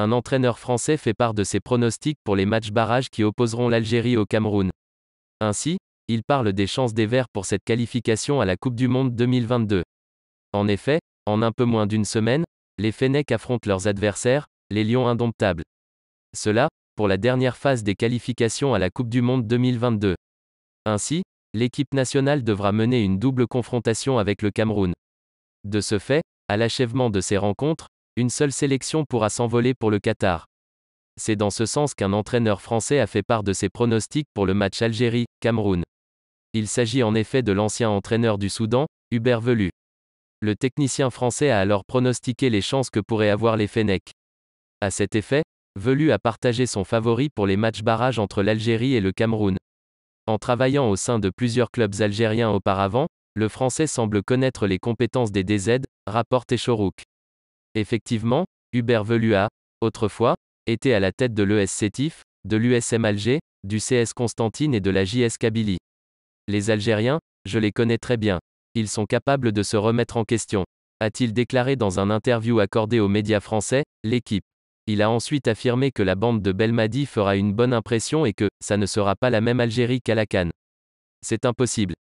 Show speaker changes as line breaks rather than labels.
un entraîneur français fait part de ses pronostics pour les matchs barrages qui opposeront l'Algérie au Cameroun. Ainsi, il parle des chances des Verts pour cette qualification à la Coupe du Monde 2022. En effet, en un peu moins d'une semaine, les Fennecs affrontent leurs adversaires, les Lions indomptables. Cela, pour la dernière phase des qualifications à la Coupe du Monde 2022. Ainsi, l'équipe nationale devra mener une double confrontation avec le Cameroun. De ce fait, à l'achèvement de ces rencontres, une seule sélection pourra s'envoler pour le Qatar. C'est dans ce sens qu'un entraîneur français a fait part de ses pronostics pour le match Algérie-Cameroun. Il s'agit en effet de l'ancien entraîneur du Soudan, Hubert Velu. Le technicien français a alors pronostiqué les chances que pourraient avoir les Fennecs. A cet effet, Velu a partagé son favori pour les matchs barrages entre l'Algérie et le Cameroun. En travaillant au sein de plusieurs clubs algériens auparavant, le français semble connaître les compétences des DZ, rapporte Echorouk. Effectivement, Hubert a, autrefois, était à la tête de l'ES de l'USM Alger, du CS Constantine et de la JS Kabylie. Les Algériens, je les connais très bien. Ils sont capables de se remettre en question, a-t-il déclaré dans un interview accordé aux médias français, l'équipe. Il a ensuite affirmé que la bande de Belmadi fera une bonne impression et que, ça ne sera pas la même Algérie qu'à la Cannes. C'est impossible.